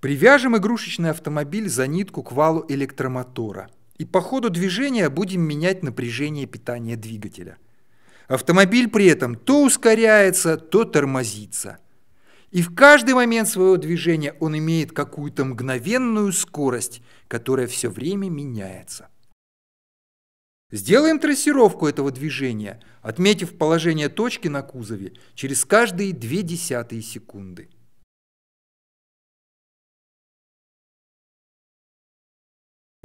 Привяжем игрушечный автомобиль за нитку к валу электромотора и по ходу движения будем менять напряжение питания двигателя. Автомобиль при этом то ускоряется, то тормозится. И в каждый момент своего движения он имеет какую-то мгновенную скорость, которая все время меняется. Сделаем трассировку этого движения, отметив положение точки на кузове через каждые две десятые секунды.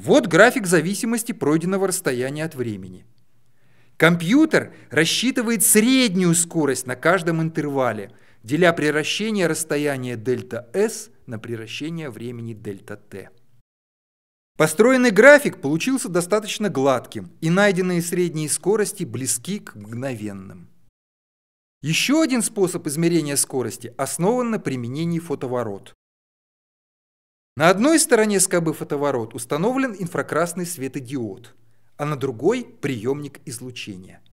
Вот график зависимости пройденного расстояния от времени. Компьютер рассчитывает среднюю скорость на каждом интервале, деля приращение расстояния дельта S на приращение времени дельта T. Построенный график получился достаточно гладким, и найденные средние скорости близки к мгновенным. Еще один способ измерения скорости основан на применении фотоворот. На одной стороне скобы фотоворот установлен инфракрасный светодиод, а на другой – приемник излучения.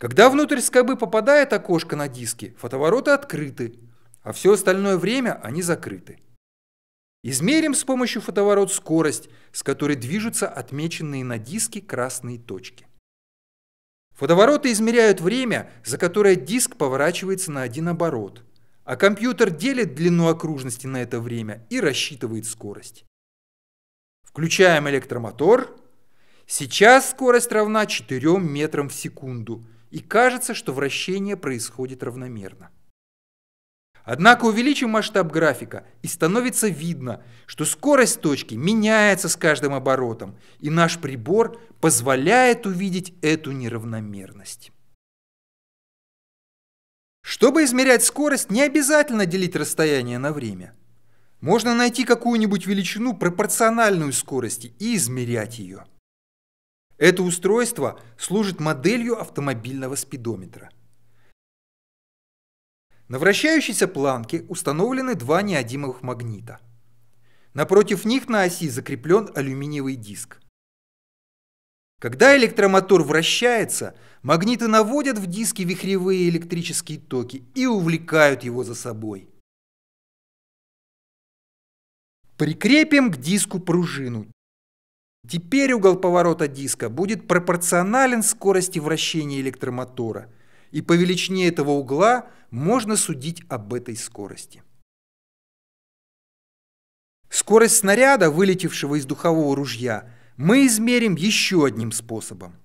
Когда внутрь скобы попадает окошко на диске, фотовороты открыты, а все остальное время они закрыты. Измерим с помощью фотоворот скорость, с которой движутся отмеченные на диске красные точки. Фотовороты измеряют время, за которое диск поворачивается на один оборот – а компьютер делит длину окружности на это время и рассчитывает скорость. Включаем электромотор. Сейчас скорость равна 4 метрам в секунду, и кажется, что вращение происходит равномерно. Однако увеличим масштаб графика, и становится видно, что скорость точки меняется с каждым оборотом, и наш прибор позволяет увидеть эту неравномерность. Чтобы измерять скорость, не обязательно делить расстояние на время. Можно найти какую-нибудь величину, пропорциональную скорости, и измерять ее. Это устройство служит моделью автомобильного спидометра. На вращающейся планке установлены два неодимовых магнита. Напротив них на оси закреплен алюминиевый диск – когда электромотор вращается, магниты наводят в диски вихревые электрические токи и увлекают его за собой. Прикрепим к диску пружину. Теперь угол поворота диска будет пропорционален скорости вращения электромотора, и по величине этого угла можно судить об этой скорости. Скорость снаряда, вылетевшего из духового ружья – мы измерим еще одним способом.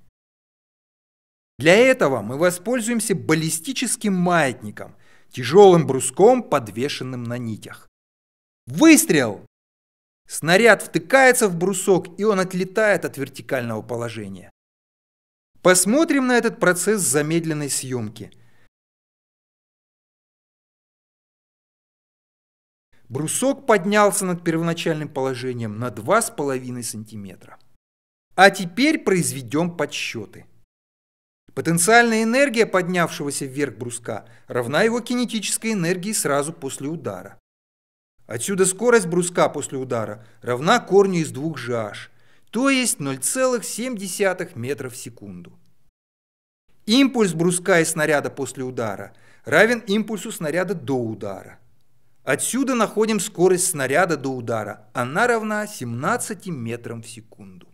Для этого мы воспользуемся баллистическим маятником, тяжелым бруском, подвешенным на нитях. Выстрел! Снаряд втыкается в брусок, и он отлетает от вертикального положения. Посмотрим на этот процесс замедленной съемки – брусок поднялся над первоначальным положением на 2,5 см. А теперь произведем подсчеты. Потенциальная энергия поднявшегося вверх бруска равна его кинетической энергии сразу после удара. Отсюда скорость бруска после удара равна корню из двух GH, то есть 0,7 метра в секунду. Импульс бруска и снаряда после удара равен импульсу снаряда до удара – Отсюда находим скорость снаряда до удара. Она равна 17 метрам в секунду.